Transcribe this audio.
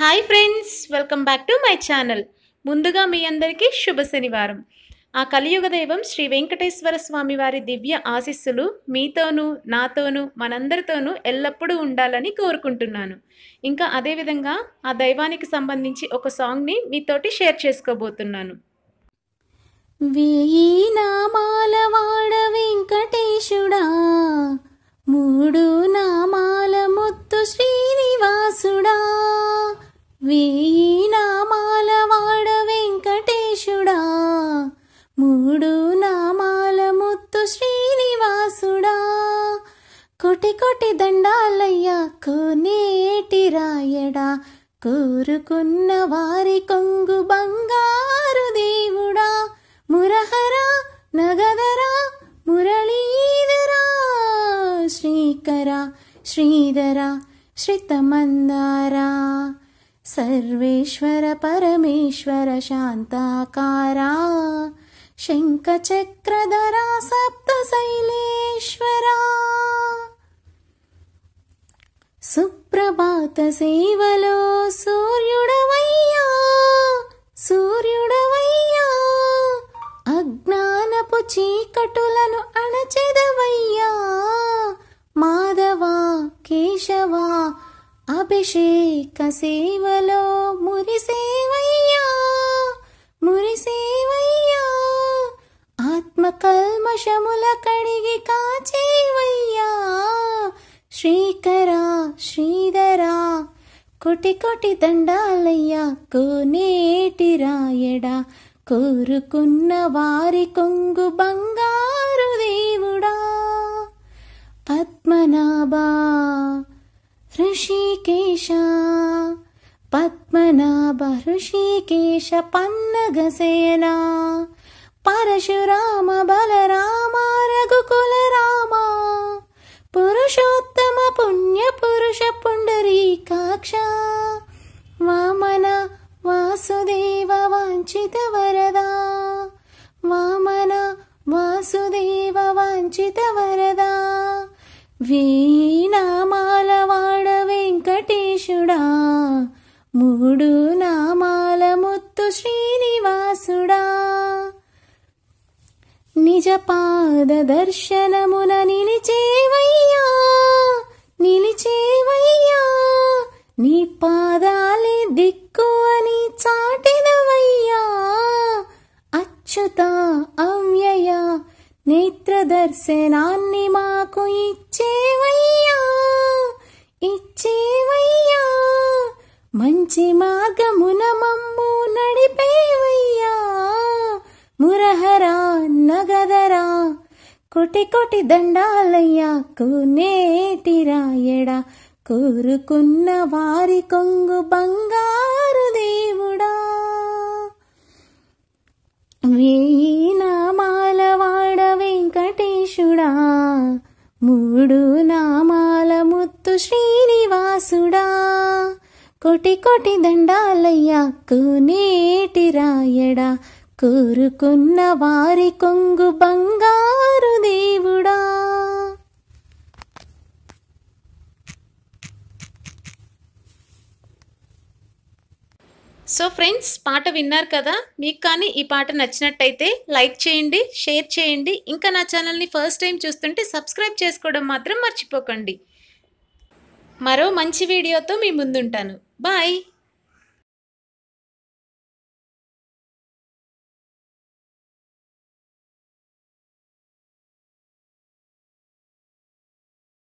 hi friends welcome back to my channel ముందుగా మీ అందరికీ శుభ శనివారం ఆ కలియుగ దైవం శ్రీ వెంకటేశ్వర స్వామి వారి దివ్య ఆశీస్సులు మీతోనూ నాతోనూ మనందరితోనూ ఎల్లప్పుడూ ఉండాలని కోరుకుంటున్నాను ఇంకా అదేవిధంగా ఆ దైవానికి సంబంధించి ఒక సాంగ్ని మీతోటి షేర్ చేసుకోబోతున్నాను వేయి నామాల వాడవే వీనామాల వాడ వెంకటేశుడా మూడు నామాల ముత్తు శ్రీనివాసుడా కొటి కొటి దండాలయ్యా కోనేటి రాయడా కోరుకున్న వారి కొంగు బంగారు దేవుడా మురహరా నగదరా మురళీధరా శ్రీకర శ్రీధర శ్రితమందారా సర్వేశ్వర పరమేశ్వర शान्ताकारा శంఖచక్రధరా సప్తశైలేశ్వరా సుప్రభాత సేవలో సూర్యుడవయ్యా సూర్యుడవయ్యా అజ్ఞానపు చీకటులను అణచెదవయ్యా మాధవా కేశవా అభిషేక సేవలో మురిసేవయ్యా మురిసేవయ్యా ఆత్మ కల్మషముల కడిగి కాచేవయ్యా శ్రీకరా శ్రీధరా కొటి కొటి దండాలయ్యా కోనేటి రాయడా కోరుకున్న వారి కొంగు బంగారు దేవుడా పద్మనాభా पद्मनाभ ऋषिकेश पन्नगसेना परशुराम बलराम रघुकुल राम पुरुषोत्तम पुण्य पुरुष पुण्डरीकाक्ष वामन वासुदेव वामन वासुदेव वा శ్రీనివాసుడా మూడు నామాల ముత్తు శ్రీనివాసుడా నిజ పాద దర్శనమున నిలిచేవయ్యా నిలిచేవయ్యా నీ పాదాలే దిక్కు అని చాటినవయ్యా అచ్యుత అవ్యయ నేత్ర దర్శనాన్ని మాకు ఇచ్చేవయ్యా ఇచ్చేవయ్యా మంచి మార్గమున మమ్ము నడిపేవయ్యా మురహరా నగదరా కోటి కోటి దండాలయ్యా కోనేటి రాయడా కోరుకున్న వారి కొంగు బంగారు దేవుడా వేయి వెంకటేశుడా మూడు నామాలము కొట్టు శ్రీనివాసుడా కోటి కోటి దండాలయ్యా కునేటి రాయడా కోరుకున్న వారి కొంగు బంగారు దేవుడా సో ఫ్రెండ్స్ పాట విన్నారు కదా మీకు కానీ ఈ పాట నచ్చినట్టయితే లైక్ చేయండి షేర్ చేయండి ఇంకా నా ఛానల్ని ఫస్ట్ టైం చూస్తుంటే సబ్స్క్రైబ్ చేసుకోవడం మాత్రం మర్చిపోకండి మరో మంచి వీడియోతో మీ ముందుంటాను బాయ్